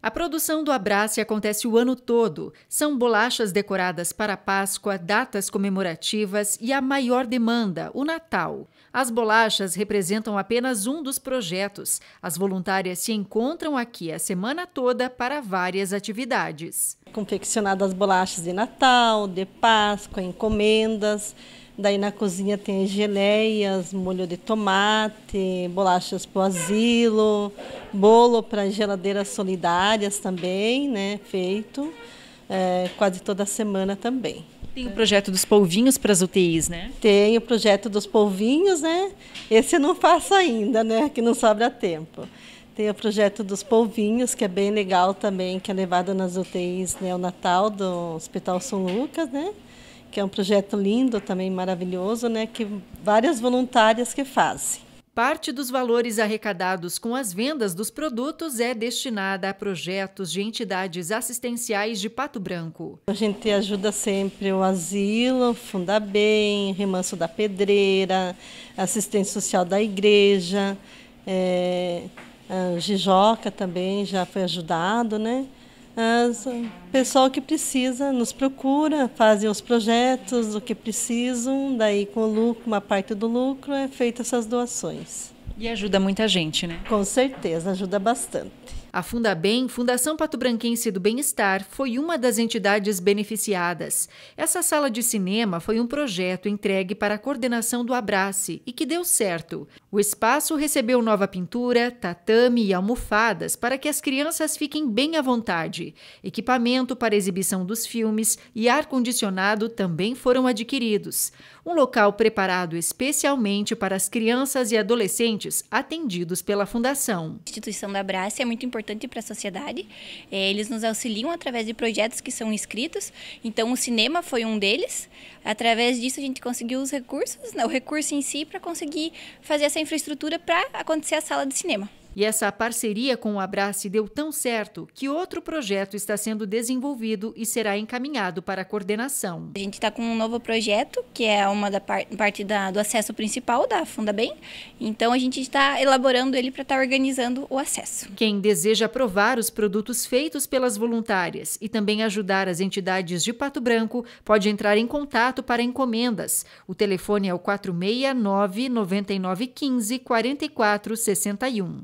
A produção do Abrace acontece o ano todo. São bolachas decoradas para Páscoa, datas comemorativas e a maior demanda, o Natal. As bolachas representam apenas um dos projetos. As voluntárias se encontram aqui a semana toda para várias atividades. Confeccionadas bolachas de Natal, de Páscoa, encomendas, Daí na cozinha tem geleias, molho de tomate, bolachas para o asilo, bolo para geladeiras solidárias também, né? Feito é, quase toda semana também. Tem o projeto dos polvinhos para as UTIs, né? Tem o projeto dos polvinhos, né? Esse eu não faço ainda, né? Que não sobra tempo. Tem o projeto dos polvinhos, que é bem legal também, que é levado nas UTIs né o Natal do Hospital São Lucas, né? que é um projeto lindo, também maravilhoso, né, que várias voluntárias que fazem. Parte dos valores arrecadados com as vendas dos produtos é destinada a projetos de entidades assistenciais de Pato Branco. A gente ajuda sempre o asilo, Fundabem, Remanso da Pedreira, assistência social da igreja, é, a Gijoca também já foi ajudado, né? o pessoal que precisa nos procura, fazem os projetos, o que precisam, daí com o lucro, uma parte do lucro é feita essas doações. E ajuda muita gente, né? Com certeza, ajuda bastante. A Fundabem, Fundação Pato Branquense do Bem-Estar, foi uma das entidades beneficiadas. Essa sala de cinema foi um projeto entregue para a coordenação do Abrace e que deu certo. O espaço recebeu nova pintura, tatame e almofadas para que as crianças fiquem bem à vontade. Equipamento para exibição dos filmes e ar-condicionado também foram adquiridos um local preparado especialmente para as crianças e adolescentes atendidos pela Fundação. A instituição da Abrace é muito importante para a sociedade. É, eles nos auxiliam através de projetos que são inscritos. Então, o cinema foi um deles. Através disso, a gente conseguiu os recursos, né, o recurso em si, para conseguir fazer essa infraestrutura para acontecer a sala de cinema. E essa parceria com o Abrace deu tão certo que outro projeto está sendo desenvolvido e será encaminhado para a coordenação. A gente está com um novo projeto, que é uma da par parte da, do acesso principal da Fundabem. Então a gente está elaborando ele para estar tá organizando o acesso. Quem deseja aprovar os produtos feitos pelas voluntárias e também ajudar as entidades de Pato Branco pode entrar em contato para encomendas. O telefone é o 469 9915 4461.